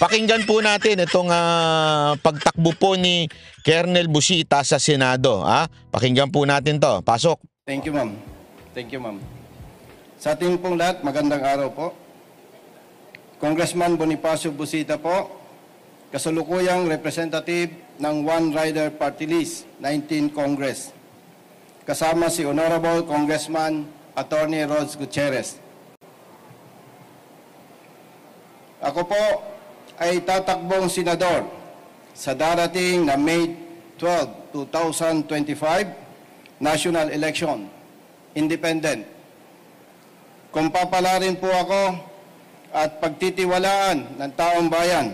Pakinggan po natin itong uh, pagtakbo po ni Kernel Busita sa Senado. Ha? Pakinggan po natin to. Pasok. Thank you, ma'am. Thank you, ma'am. Sa ating pong lahat, magandang araw po. Congressman Bonifacio Busita po, kasalukuyang representative ng One Rider Party List, 19 Congress. Kasama si Honorable Congressman Attorney Rods Gutierrez. Ako po ay tatakbong senador sa darating na May 12, 2025 national election, independent. Kung papalarin po ako at pagtitiwalaan ng taong bayan,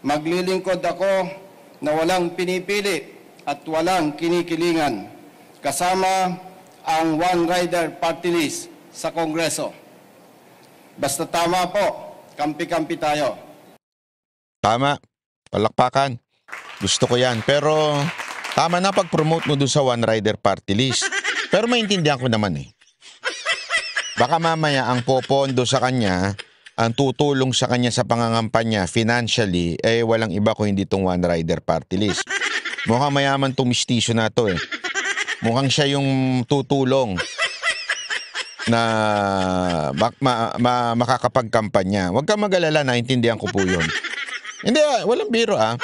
maglilingkod ako na walang pinipili at walang kinikilingan kasama ang One Rider Party List sa Kongreso. Basta tama po, kampi-kampi tayo. Tama. Palakpakan. Gusto ko yan. Pero tama na pag-promote mo dun sa One Rider Party List. Pero maintindihan ko naman eh. Baka mamaya ang popondo sa kanya, ang tutulong sa kanya sa pangangampanya financially, eh walang iba kung hindi tong One Rider Party List. Mukhang mayaman tong mistisyo na to eh. Mukhang siya yung tutulong na ma- ma- ma- makakapagkampanya. Huwag kang magalala, naintindihan ko po yun. Hindi, walang biro ah.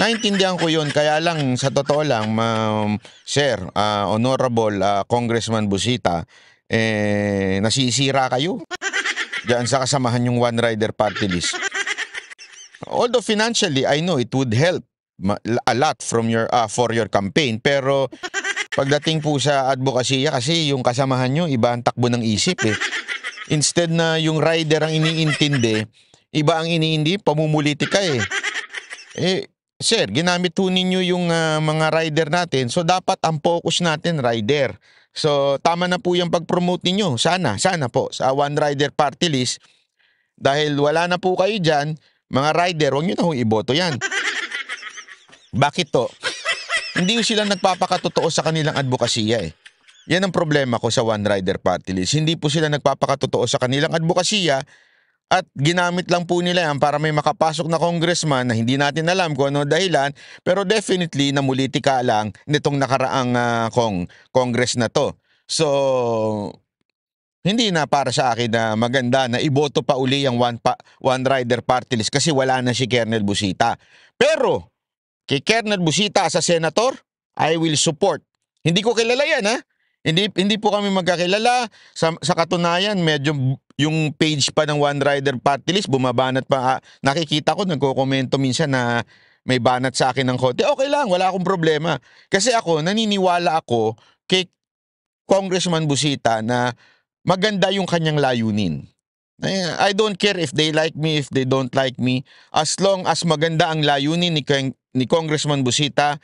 Naintindihan ko yun. Kaya lang, sa totoo lang, um, Sir, uh, Honorable uh, Congressman Busita, eh, nasisira kayo. Diyan sa kasamahan yung One Rider Party List. Although financially, I know it would help a lot from your uh, for your campaign pero pagdating po sa advocacy kasi yung kasamahan nyo iba ang takbo ng isip eh instead na yung rider ang iniintindi Iba ang iniindi, pamumulitika eh. eh, sir, ginamit po ninyo yung uh, mga rider natin. So, dapat ang focus natin, rider. So, tama na po yung pag-promote ninyo. Sana, sana po, sa One Rider Party List. Dahil wala na po kayo dyan, mga rider, huwag nyo na ho iboto yan. Bakit to? Hindi sila nagpapakatotoo sa kanilang advokasya eh. Yan ang problema ko sa One Rider Party List. Hindi po sila nagpapakatotoo sa kanilang advokasya at ginamit lang po nila yan para may makapasok na congressman na hindi natin alam kung ano dahilan pero definitely namuliti ka lang nitong nakaraang uh, kong congress na to. So hindi na para sa akin na maganda na iboto pa uli ang one, pa, one rider party list kasi wala na si Kernel Busita. Pero kay Kernel Busita sa senator, I will support. Hindi ko kilala yan ha. Hindi hindi po kami magkakilala. Sa, sa katunayan, medyo yung page pa ng One Rider Party List bumabanat pa. Ah, nakikita ko nagko-komento minsan na may banat sa akin ng konti. Okay lang, wala akong problema. Kasi ako naniniwala ako kay Congressman Busita na maganda yung kanyang layunin. I don't care if they like me, if they don't like me. As long as maganda ang layunin ni, ni Congressman Busita,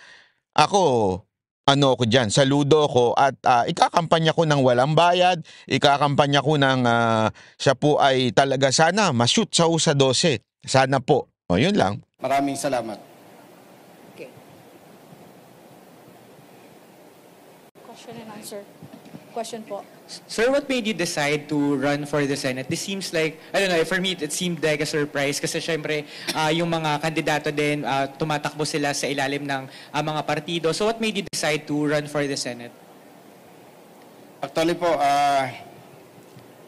ako ano ako dyan, saludo ko at uh, ikakampanya ko ng walang bayad, ikakampanya ko ng uh, siya po ay talaga sana ma-shoot sa USA 12. Sana po. O yun lang. Maraming salamat. Okay. Question and answer. Question po. Sir, what made you decide to run for the Senate? This seems like, I don't know, eh, for me, it seemed like a surprise kasi syempre, uh, yung mga kandidato din, uh, tumatakbo sila sa ilalim ng uh, mga partido. So what made you decide to run for the Senate? Actually po, uh,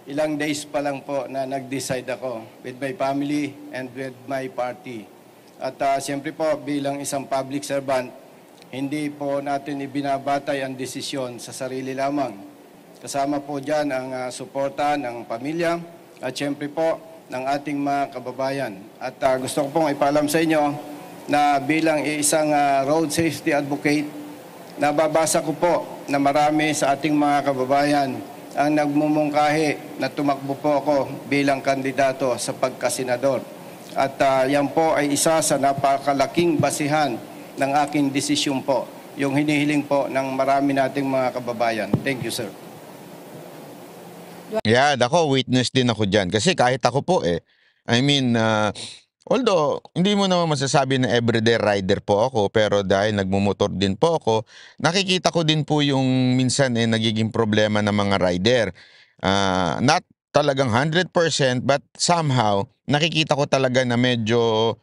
ilang days pa lang po na nag-decide ako with my family and with my party. At uh, siyempre po, bilang isang public servant, hindi po natin ibinabatay ang desisyon sa sarili lamang Kasama po dyan ang uh, suporta ng pamilya at siyempre po ng ating mga kababayan. At uh, gusto ko pong ipaalam sa inyo na bilang isang uh, road safety advocate, nababasa ko po na marami sa ating mga kababayan ang nagmumungkahi na tumakbo po ako bilang kandidato sa pagkasenador. At uh, yan po ay isa sa napakalaking basihan ng aking desisyon po, yung hinihiling po ng marami nating mga kababayan. Thank you, sir. Yeah, dako witness din ako diyan Kasi kahit ako po eh. I mean, uh, although hindi mo naman masasabi na everyday rider po ako, pero dahil nagmumotor din po ako, nakikita ko din po yung minsan eh nagiging problema ng mga rider. Uh, not talagang 100% but somehow nakikita ko talaga na medyo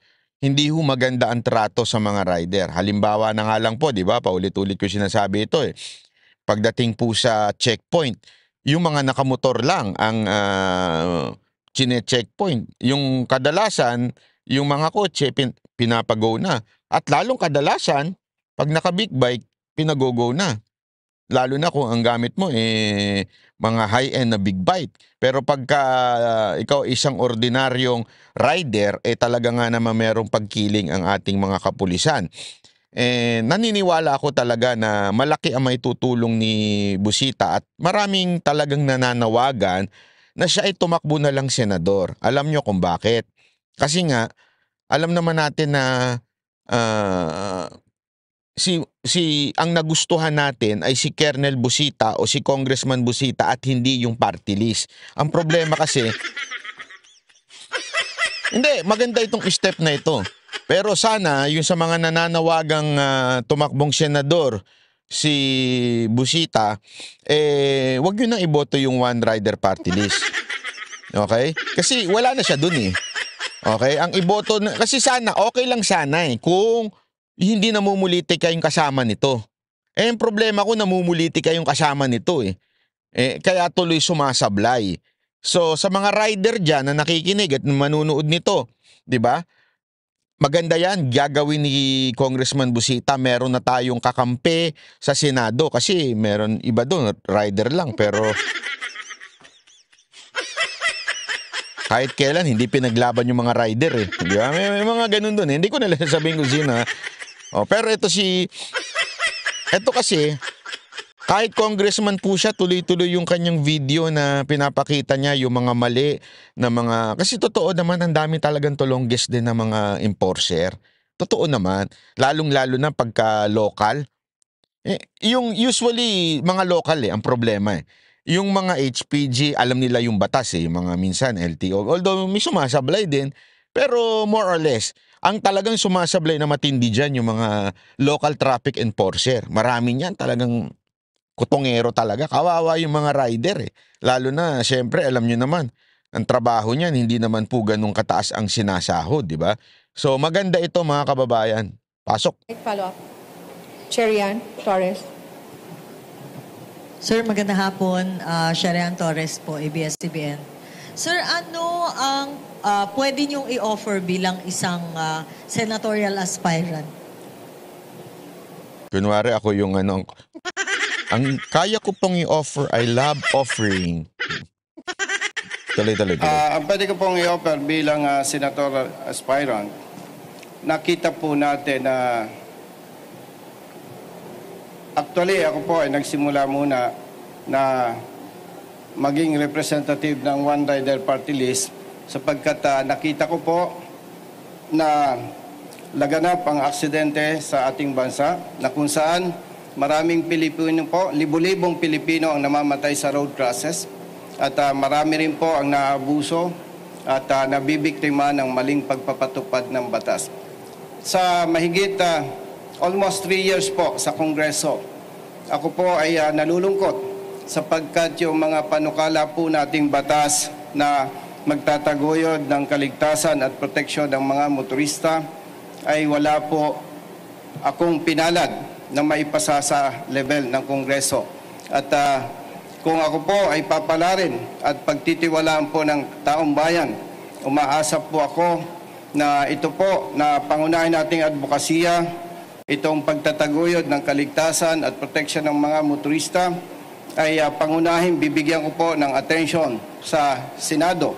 hindi ho maganda ang trato sa mga rider. Halimbawa na nga lang po, di ba? Paulit-ulit ko sinasabi ito eh. Pagdating po sa checkpoint, yung mga nakamotor lang ang uh, chine-checkpoint. Yung kadalasan, yung mga kotse pin- pinapago na. At lalong kadalasan, pag naka-big bike, pinagogo na. Lalo na kung ang gamit mo eh mga high-end na big bike. Pero pagka uh, ikaw isang ordinaryong rider, eh talaga nga naman merong pagkiling ang ating mga kapulisan eh, naniniwala ako talaga na malaki ang may tutulong ni Busita at maraming talagang nananawagan na siya ay tumakbo na lang senador. Alam nyo kung bakit. Kasi nga, alam naman natin na uh, si si ang nagustuhan natin ay si Kernel Busita o si Congressman Busita at hindi yung party list. Ang problema kasi Hindi, maganda itong step na ito. Pero sana yung sa mga nananawagang uh, tumakbong senador si Busita, eh wag niyo nang iboto yung one rider party list. Okay? Kasi wala na siya dun eh. Okay? Ang iboto, na, kasi sana, okay lang sana eh, kung hindi namumuliti ka yung kasama nito. Eh, yung problema ko, namumuliti ka yung kasama nito eh. eh kaya tuloy sumasablay. So, sa mga rider diyan na nakikinig at manunood nito, di ba? Maganda yan, gagawin ni Congressman Busita, meron na tayong kakampi sa Senado kasi meron iba doon, rider lang pero kahit kailan hindi pinaglaban yung mga rider eh. Di ba? May, may mga ganun doon eh. Hindi ko na sabihin kung sino. Oh, pero ito si ito kasi kahit congressman po siya, tuloy-tuloy yung kanyang video na pinapakita niya yung mga mali na mga... Kasi totoo naman, ang dami talagang tulongges din ng mga enforcer. Totoo naman. Lalong-lalo na pagka local. Eh, yung usually, mga local eh, ang problema eh. Yung mga HPG, alam nila yung batas eh, yung mga minsan LTO. Although may sumasablay din, pero more or less, ang talagang sumasablay na matindi dyan yung mga local traffic enforcer. Marami niyan talagang kutongero talaga. Kawawa yung mga rider eh. Lalo na, syempre, alam nyo naman, ang trabaho niyan, hindi naman po ganun kataas ang sinasahod, di ba? So maganda ito mga kababayan. Pasok. Follow up. Cherian Torres. Sir, maganda hapon. Uh, ah, Sharian Torres po, ABS-CBN. Sir, ano ang uh, pwede niyong i-offer bilang isang uh, senatorial aspirant? Kunwari ako yung ano, ang kaya ko pong i-offer ay love offering. Tuloy, tuloy, tuloy. Uh, ah, ang pwede ko pong i-offer bilang uh, senator aspirant, nakita po natin na uh, Actually, ako po ay nagsimula muna na maging representative ng One Rider Party List sapagkat uh, nakita ko po na laganap ang aksidente sa ating bansa na kung saan Maraming Pilipino po, libu-libong Pilipino ang namamatay sa road crashes at uh, marami rin po ang naabuso at uh, nabibiktima ng maling pagpapatupad ng batas. Sa mahigit uh, almost 3 years po sa Kongreso, ako po ay uh, nalulungkot sapagkat yung mga panukala po nating batas na magtataguyod ng kaligtasan at proteksyon ng mga motorista ay wala po akong pinalad na maipasa sa level ng Kongreso. At uh, kung ako po ay papalarin at pagtitiwalaan po ng taong bayan, umaasa po ako na ito po na pangunahin nating advokasya, itong pagtataguyod ng kaligtasan at proteksyon ng mga motorista ay uh, ah, pangunahin bibigyan ko po ng atensyon sa Senado.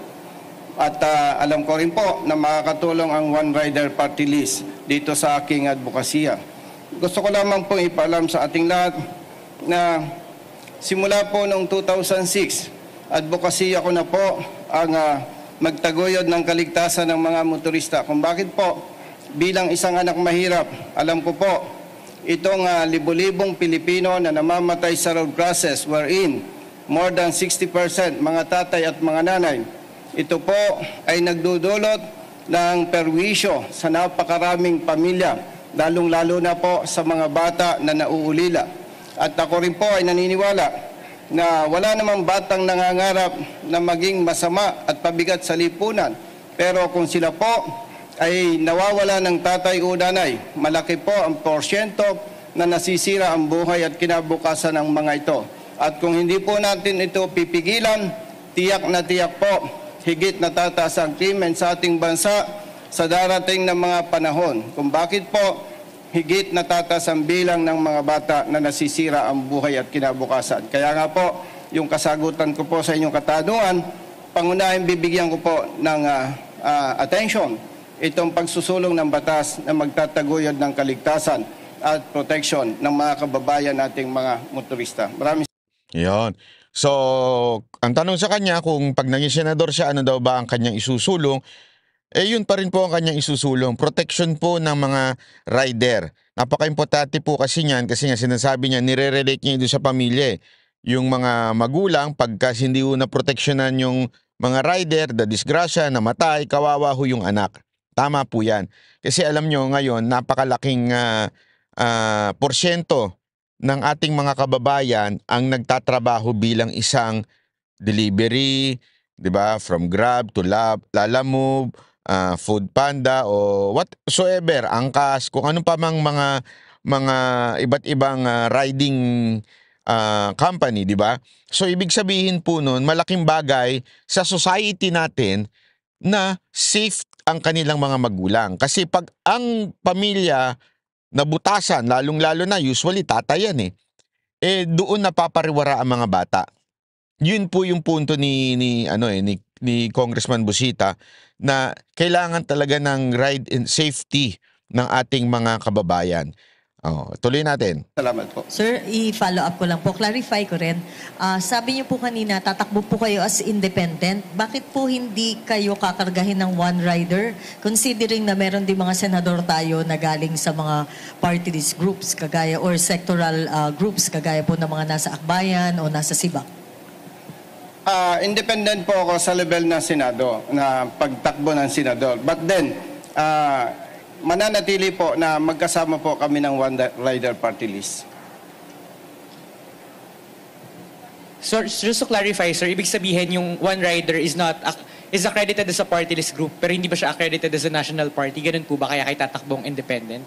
At uh, alam ko rin po na makakatulong ang One Rider Party List dito sa aking advokasya gusto ko lamang po ipaalam sa ating lahat na simula po noong 2006, advocacy ako na po ang uh, ah, magtaguyod ng kaligtasan ng mga motorista. Kung bakit po, bilang isang anak mahirap, alam ko po, itong uh, ah, libo-libong Pilipino na namamatay sa road crashes wherein more than 60% mga tatay at mga nanay, ito po ay nagdudulot ng perwisyo sa napakaraming pamilya lalong-lalo na po sa mga bata na nauulila. At ako rin po ay naniniwala na wala namang batang nangangarap na maging masama at pabigat sa lipunan. Pero kung sila po ay nawawala ng tatay o nanay, malaki po ang porsyento na nasisira ang buhay at kinabukasan ng mga ito. At kung hindi po natin ito pipigilan, tiyak na tiyak po, higit na tataas ang krimen sa ating bansa sa darating na mga panahon kung bakit po higit natatas ang bilang ng mga bata na nasisira ang buhay at kinabukasan. Kaya nga po, yung kasagutan ko po sa inyong katanungan, pangunahing bibigyan ko po ng uh, uh, attention itong pagsusulong ng batas na magtataguyod ng kaligtasan at protection ng mga kababayan nating mga motorista. Maraming Yon. So, ang tanong sa kanya kung pag naging senador siya, ano daw ba ang kanyang isusulong? eh yun pa rin po ang kanyang isusulong. Protection po ng mga rider. Napaka-importante po kasi niyan kasi nga sinasabi niya, nire-relate niya doon sa pamilya. Eh. Yung mga magulang, pagka hindi ho na yung mga rider, the disgrasya, namatay, kawawa ho yung anak. Tama po yan. Kasi alam nyo ngayon, napakalaking uh, uh, porsyento ng ating mga kababayan ang nagtatrabaho bilang isang delivery, 'di ba? From Grab to Lab, Lalamove, uh, Food Panda o whatsoever, Angkas, kung ano pa mang mga mga iba't ibang uh, riding uh, company, di ba? So ibig sabihin po noon, malaking bagay sa society natin na safe ang kanilang mga magulang. Kasi pag ang pamilya nabutasan, lalong-lalo na usually tatayan eh, eh doon napapariwara ang mga bata. Yun po yung punto ni ni ano eh ni, ni Congressman Busita na kailangan talaga ng ride and safety ng ating mga kababayan. Oh, tuloy natin. Salamat po. Sir, i-follow up ko lang po. Clarify ko rin. Ah, sabi niyo po kanina, tatakbo po kayo as independent. Bakit po hindi kayo kakargahin ng one rider? Considering na meron din mga senador tayo na galing sa mga party list groups kagaya or sectoral ah, groups kagaya po ng mga nasa Akbayan o nasa Sibak uh, independent po ako sa level ng Senado, na pagtakbo ng Senador. But then, uh, mananatili po na magkasama po kami ng One Rider Party List. Sir, just to clarify, sir, ibig sabihin yung One Rider is not is accredited as a party list group, pero hindi ba siya accredited as a national party? Ganun po ba kaya kay tatakbong independent?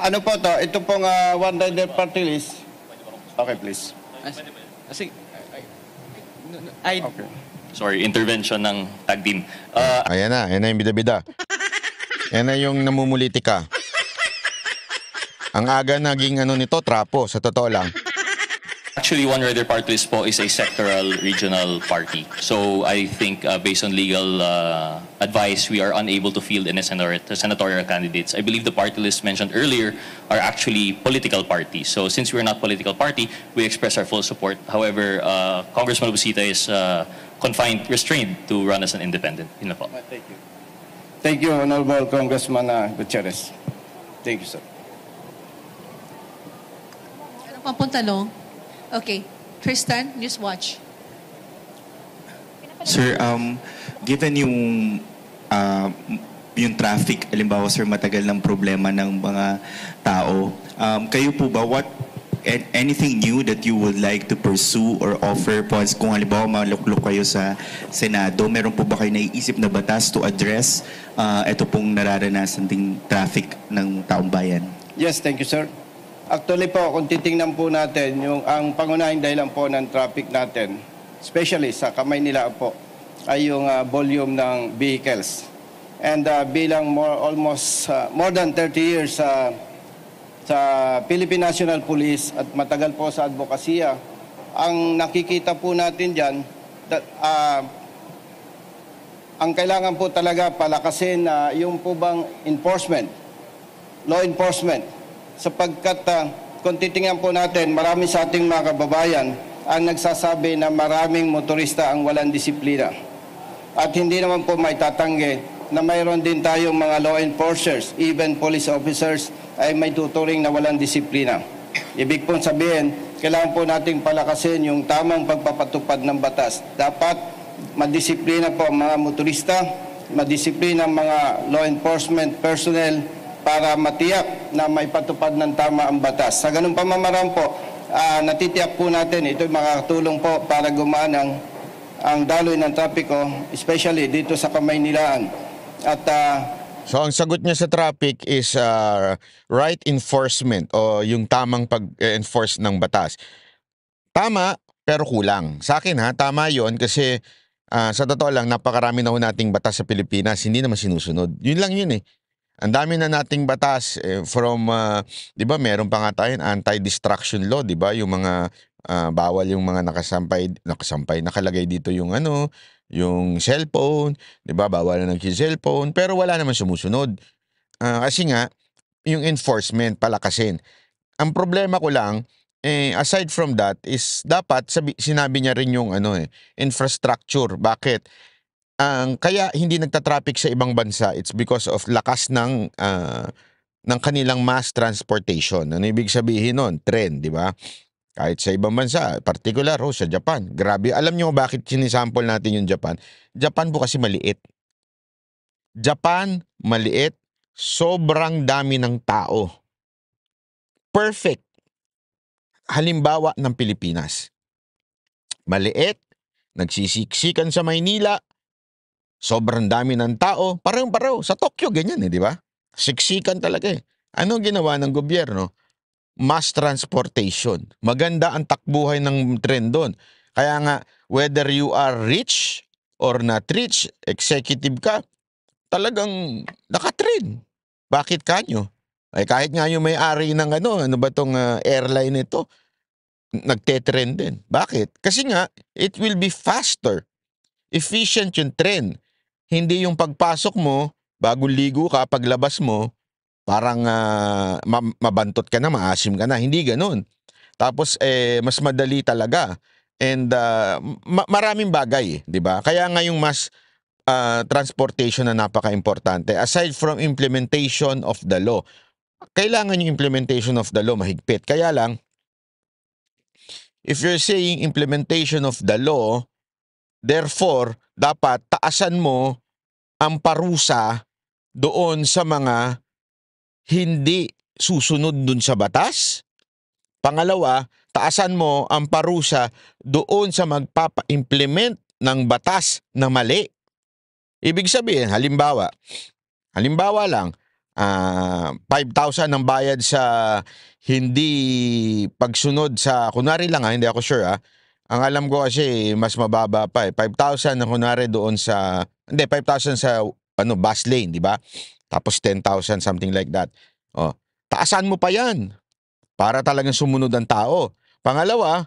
Ano po to? Ito pong uh, One Rider Party List. Okay, please. As, as, ay, okay. Sorry, intervention ng tag team. Uh, ayan na, ayan na yung bida-bida. ayan na yung namumulitika. Ang aga naging ano nito, trapo, sa totoo lang. Actually, One Rider Parties po is a sectoral regional party. So I think uh, based on legal uh, advice, we are unable to field any senator- senatorial candidates. I believe the party lists mentioned earlier are actually political parties. So since we're not political party, we express our full support. However, uh, Congressman Busita is uh, confined, restrained to run as an independent. the po. Thank you. Thank you, Honorable Congressman uh, Gutierrez. Thank you, sir. Ano pang puntalong? Okay. Tristan, news watch. Sir, um, given yung uh, yung traffic, alimbawa sir, matagal ng problema ng mga tao, um, kayo po ba, what anything new that you would like to pursue or offer po? Kung halimbawa maluklok kayo sa Senado, meron po ba kayo naiisip na batas to address uh, ito pong nararanasan ding traffic ng taong bayan? Yes, thank you, sir. Actually po, kung titingnan po natin, yung, ang pangunahing dahilan po ng traffic natin, especially sa kamay nila po, ay yung uh, volume ng vehicles. And uh, bilang more, almost uh, more than 30 years uh, sa Philippine National Police at matagal po sa advokasya, ang nakikita po natin diyan that, uh, ang kailangan po talaga palakasin na uh, yung po bang enforcement, law enforcement, sapagkat uh, kung titingnan po natin, marami sa ating mga kababayan ang nagsasabi na maraming motorista ang walang disiplina. At hindi naman po maitatanggi na mayroon din tayong mga law enforcers, even police officers ay may tuturing na walang disiplina. Ibig pong sabihin, kailangan po nating palakasin yung tamang pagpapatupad ng batas. Dapat madisiplina po ang mga motorista, madisiplina ang mga law enforcement personnel, para matiyak na may maipatupad ng tama ang batas. Sa ganung pamamaraan po, uh, natitiyak po natin ito makakatulong po para gumaan ang, ang daloy ng trapiko, especially dito sa Kamaynilaan. At uh, So ang sagot niya sa traffic is uh, right enforcement o yung tamang pag-enforce ng batas. Tama pero kulang. Sa akin ha, tama 'yon kasi uh, sa totoo lang napakarami na ho nating batas sa Pilipinas hindi naman sinusunod. Yun lang yun eh. Ang dami na nating batas eh, from uh, 'di ba meron pa nga tayo anti-distraction law 'di ba yung mga uh, bawal yung mga nakasampay nakasampay nakalagay dito yung ano yung cellphone 'di ba bawal na ng cellphone pero wala naman sumusunod uh, kasi nga yung enforcement palakasin. Ang problema ko lang eh, aside from that is dapat sabi, sinabi niya rin yung ano eh, infrastructure. Bakit? ang uh, kaya hindi nagta-traffic sa ibang bansa it's because of lakas ng uh, ng kanilang mass transportation. Ano ibig sabihin noon? Trend, di ba? Kahit sa ibang bansa, particular oh, sa Japan. Grabe, alam niyo bakit sinisample natin yung Japan? Japan po kasi maliit. Japan, maliit, sobrang dami ng tao. Perfect. Halimbawa ng Pilipinas. Maliit, nagsisiksikan sa Maynila, Sobrang dami ng tao, parang paraw Sa Tokyo, ganyan eh, di ba? Siksikan talaga eh. Ano ginawa ng gobyerno? Mass transportation. Maganda ang takbuhay ng tren doon. Kaya nga, whether you are rich or not rich, executive ka, talagang nakatrain. Bakit kanyo? Ay eh, kahit nga yung may-ari ng ano, ano ba tong uh, airline ito, nagte-trend din. Bakit? Kasi nga, it will be faster. Efficient yung trend. Hindi yung pagpasok mo, bago ligo ka, paglabas mo, parang uh, mabantot ka na, maasim ka na. Hindi ganoon Tapos eh mas madali talaga. And uh, ma- maraming bagay, 'di ba? Kaya ngayong mas uh, transportation na napakaimportante aside from implementation of the law. Kailangan yung implementation of the law mahigpit. Kaya lang if you're saying implementation of the law, therefore dapat taasan mo ang parusa doon sa mga hindi susunod doon sa batas. Pangalawa, taasan mo ang parusa doon sa magpapa-implement ng batas na mali. Ibig sabihin, halimbawa, halimbawa lang, uh, ah, 5,000 ang bayad sa hindi pagsunod sa, kunwari lang ha, hindi ako sure ha, ang alam ko kasi mas mababa pa eh. 5,000 ang kunwari doon sa, hindi, 5,000 sa ano, bus lane, di ba? Tapos 10,000, something like that. Oh, taasan mo pa yan para talagang sumunod ang tao. Pangalawa,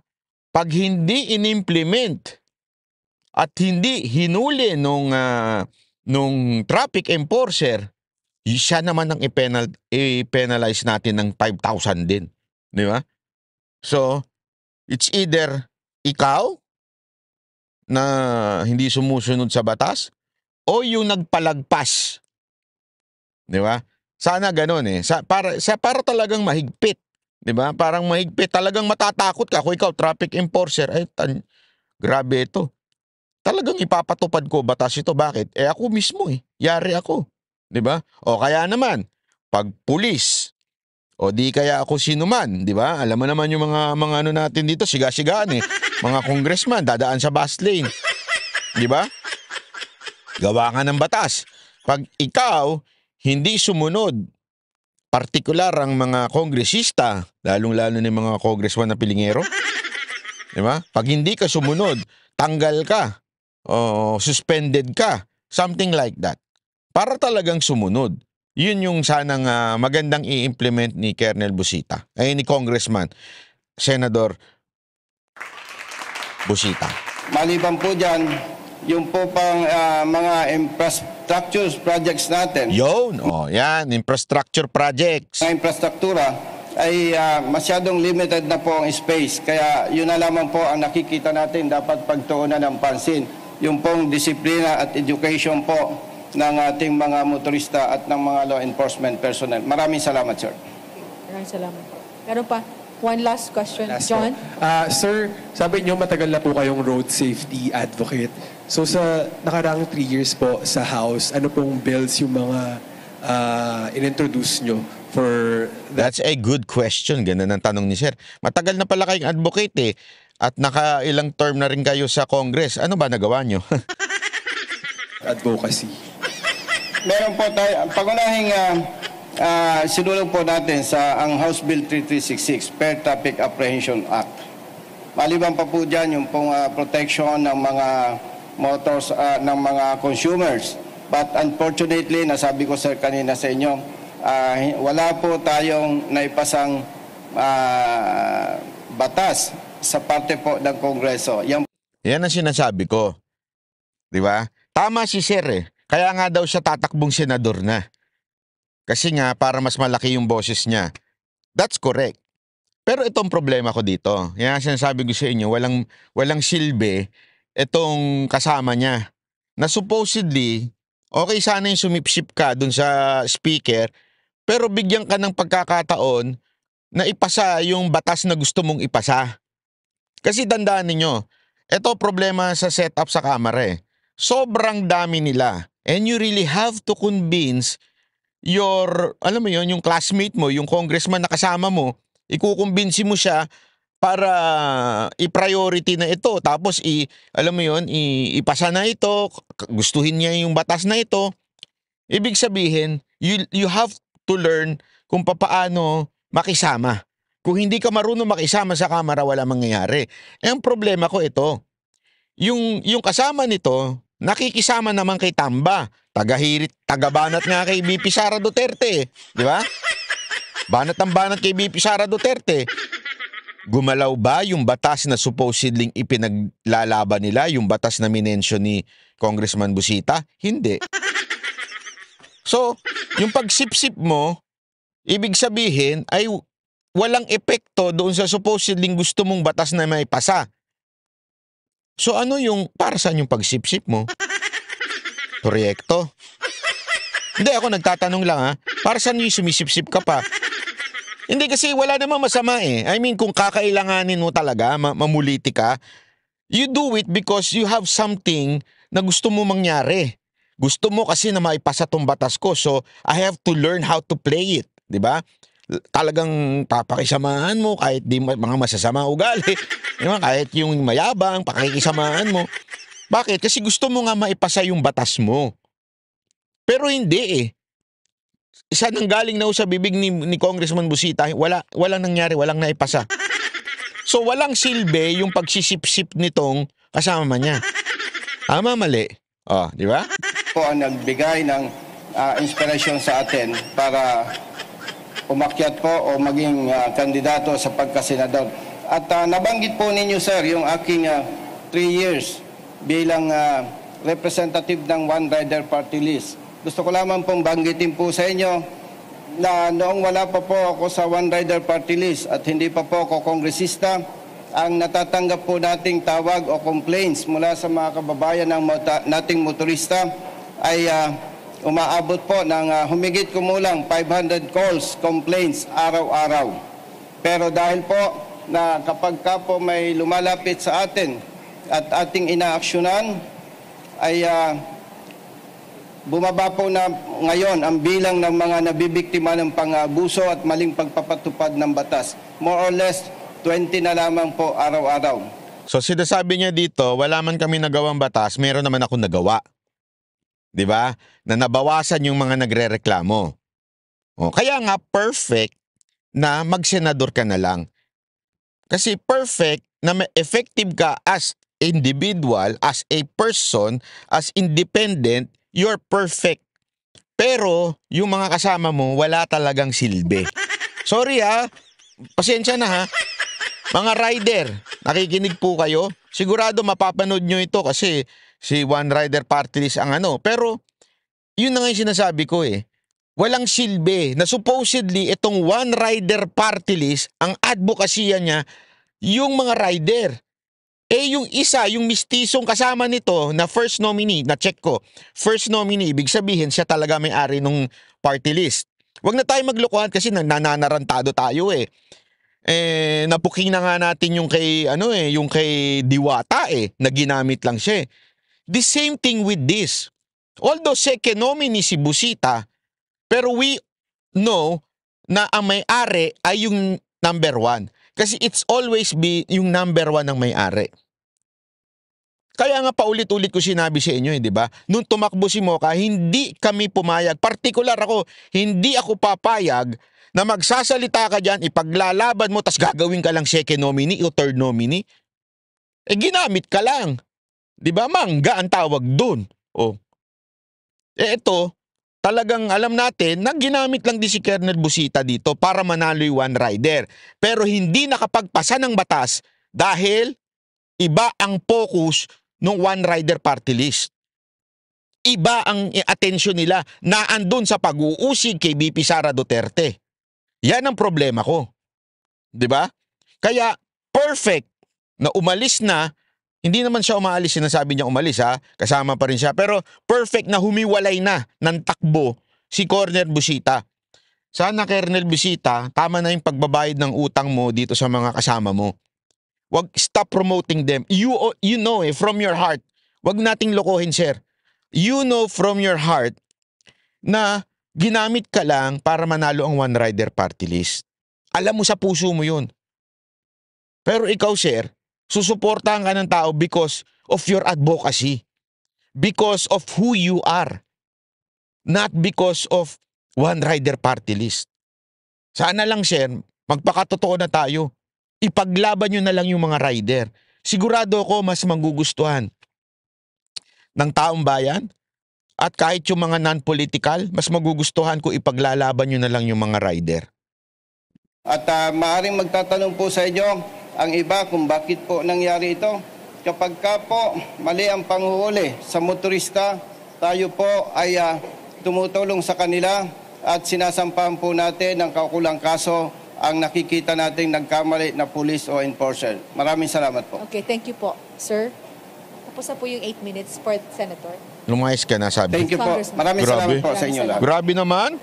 pag hindi inimplement at hindi hinuli nung, uh, nung traffic enforcer, siya naman ang i-penal, i-penalize natin ng 5,000 din. Di ba? So, it's either ikaw? Na hindi sumusunod sa batas? O yung nagpalagpas? Di ba? Sana ganun eh. Sa, para, sa, para talagang mahigpit. Di ba? Parang mahigpit. Talagang matatakot ka kung ikaw, traffic enforcer. Ay, tan, grabe ito. Talagang ipapatupad ko batas ito. Bakit? Eh ako mismo eh. Yari ako. Di ba? O kaya naman, pag pulis, o di kaya ako sino man, di ba? Alam mo naman yung mga mga ano natin dito, siga-sigaan eh. Mga congressman dadaan sa bus lane. Di ba? Gawa nga ng batas. Pag ikaw hindi sumunod, partikular ang mga kongresista, lalong-lalo ng mga congressman na pilingero, di ba? Pag hindi ka sumunod, tanggal ka, o suspended ka, something like that. Para talagang sumunod. Yun yung sanang uh, magandang i-implement ni Colonel Busita, ay eh, ni Congressman, Senator Busita. Maliban po dyan, yung po pang uh, mga infrastructure projects natin. Yun, oh, yan, infrastructure projects. Mga infrastruktura ay uh, masyadong limited na po ang space. Kaya yun na lamang po ang nakikita natin dapat pagtuunan ng pansin. Yung pong disiplina at education po ng ating mga motorista at ng mga law enforcement personnel. Maraming salamat, sir. Maraming salamat po. Meron pa. One last question, Last John. Uh, sir, sabi niyo matagal na po kayong road safety advocate. So sa nakarang three years po sa House, ano pong bills yung mga uh, inintroduce nyo for that? That's a good question. Ganda ng tanong ni Sir. Matagal na pala kayong advocate eh. At nakailang term na rin kayo sa Congress. Ano ba nagawa nyo? advocacy meron po tayo, pangunahing uh, uh, sinulong po natin sa ang House Bill 3366, Fair Traffic Apprehension Act. Maliban pa po dyan yung pong uh, protection ng mga motors, uh, ng mga consumers. But unfortunately, nasabi ko sir kanina sa inyo, uh, wala po tayong naipasang uh, batas sa parte po ng Kongreso. Yan, Yan ang sinasabi ko. Di ba? Tama si sir eh. Kaya nga daw siya tatakbong senador na. Kasi nga para mas malaki yung boses niya. That's correct. Pero itong problema ko dito, yan ang sinasabi ko sa inyo, walang, walang silbi itong kasama niya. Na supposedly, okay sana yung sumipsip ka dun sa speaker, pero bigyan ka ng pagkakataon na ipasa yung batas na gusto mong ipasa. Kasi tandaan ninyo, ito problema sa setup sa kamera eh. Sobrang dami nila. And you really have to convince your, alam mo yon yung classmate mo, yung congressman na kasama mo, ikukumbinsi mo siya para i-priority na ito. Tapos, i, alam mo yon ipasa na ito, gustuhin niya yung batas na ito. Ibig sabihin, you, you have to learn kung paano makisama. Kung hindi ka marunong makisama sa kamera, wala mangyayari. Eh, ang problema ko ito, yung, yung kasama nito, nakikisama naman kay Tamba, tagahirit, tagabanat nga kay BP Sara Duterte, di ba? Banat ang banat kay BP Sara Duterte. Gumalaw ba yung batas na supposedly ipinaglalaban nila, yung batas na minensyo ni Congressman Busita? Hindi. So, yung pagsipsip mo, ibig sabihin ay walang epekto doon sa supposedly gusto mong batas na may pasa. So ano yung para saan yung pagsipsip mo? Proyekto? Hindi ako nagtatanong lang ha. Para saan yung sumisipsip ka pa? Hindi kasi wala namang masama eh. I mean kung kakailanganin mo talaga, ma- mamuliti ka, you do it because you have something na gusto mo mangyari. Gusto mo kasi na maipasa tong batas ko so I have to learn how to play it. 'di ba? talagang papakisamahan mo kahit di mga masasama ugali. Diba? Kahit yung mayabang, pakikisamaan mo. Bakit? Kasi gusto mo nga maipasa yung batas mo. Pero hindi eh. Isa nang galing na sa bibig ni, ni Congressman Busita? Wala, walang nangyari, walang naipasa. So walang silbi yung pagsisipsip nitong kasama niya. Tama, mali. Oh, di ba? Po ang nagbigay ng uh, inspirasyon sa atin para umakyat po o maging uh, kandidato sa pagkasenador. At uh, nabanggit po ninyo, sir, yung aking uh, years bilang uh, representative ng One Rider Party List. Gusto ko lamang pong banggitin po sa inyo na noong wala pa po ako sa One Rider Party List at hindi pa po ako kongresista, ang natatanggap po nating tawag o complaints mula sa mga kababayan ng nating motorista ay uh, umaabot po ng uh, humigit kumulang 500 calls, complaints araw-araw. Pero dahil po na kapag ka po may lumalapit sa atin at ating inaaksyonan, ay uh, bumaba po na ngayon ang bilang ng mga nabibiktima ng pang-abuso at maling pagpapatupad ng batas. More or less, 20 na lamang po araw-araw. So sinasabi niya dito, wala man kami nagawang batas, meron naman akong nagawa. 'di ba? Na nabawasan yung mga nagrereklamo. O, oh, kaya nga perfect na magsenador ka na lang. Kasi perfect na may effective ka as individual, as a person, as independent, you're perfect. Pero yung mga kasama mo wala talagang silbi. Sorry ha. Pasensya na ha. Mga rider, nakikinig po kayo. Sigurado mapapanood nyo ito kasi si One Rider Party List ang ano. Pero yun na nga yung sinasabi ko eh. Walang silbi na supposedly itong One Rider Party List, ang advokasya niya, yung mga rider. Eh yung isa, yung mistisong kasama nito na first nominee, na check ko, first nominee, ibig sabihin siya talaga may-ari nung party list. Huwag na tayo maglukuhan kasi nananarantado tayo eh. Eh, napuking na nga natin yung kay, ano eh, yung kay Diwata eh, na ginamit lang siya eh. The same thing with this. Although second nominee si Busita, pero we know na ang may-ari ay yung number one. Kasi it's always be yung number one ng may-ari. Kaya nga paulit-ulit ko sinabi sa inyo, eh, di ba? Nung tumakbo si Moka, hindi kami pumayag. Partikular ako, hindi ako papayag na magsasalita ka dyan, ipaglalaban mo, tas gagawin ka lang second nominee o third nominee. Eh ginamit ka lang. 'Di ba? Mangga ang tawag doon. Oh. Eh ito, talagang alam natin na ginamit lang din si Kernel Busita dito para manalo yung one rider. Pero hindi nakapagpasa ng batas dahil iba ang focus ng one rider party list. Iba ang atensyon nila na andun sa pag-uusig kay BP Sara Duterte. Yan ang problema ko. 'Di ba? Kaya perfect na umalis na hindi naman siya umaalis, sinasabi niya umalis ha, kasama pa rin siya. Pero perfect na humiwalay na ng takbo si Corner Busita. Sana Kernel Busita, tama na yung pagbabayad ng utang mo dito sa mga kasama mo. Wag stop promoting them. You, oh, you know eh, from your heart. Wag nating lokohin, sir. You know from your heart na ginamit ka lang para manalo ang One Rider Party List. Alam mo sa puso mo yun. Pero ikaw, sir, Susuportahan ka ng tao because of your advocacy. Because of who you are. Not because of one rider party list. Sana lang, Sir, magpakatotoo na tayo. Ipaglaban nyo na lang yung mga rider. Sigurado ako mas magugustuhan ng taong bayan at kahit yung mga non-political, mas magugustuhan ko ipaglalaban nyo na lang yung mga rider. At uh, maaaring magtatanong po sa inyo, ang iba kung bakit po nangyari ito. Kapag ka po mali ang panghuhuli sa motorista, tayo po ay uh, tumutulong sa kanila at sinasampahan po natin ng kaukulang kaso ang nakikita nating nagkamali na police o enforcer. Maraming salamat po. Okay, thank you po, sir. Tapos na po yung 8 minutes for Senator. Lumayas ka na, sabi. Thank you po. Maraming Grabe. salamat po sa inyo lahat. Grabe naman.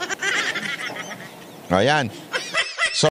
Ayan.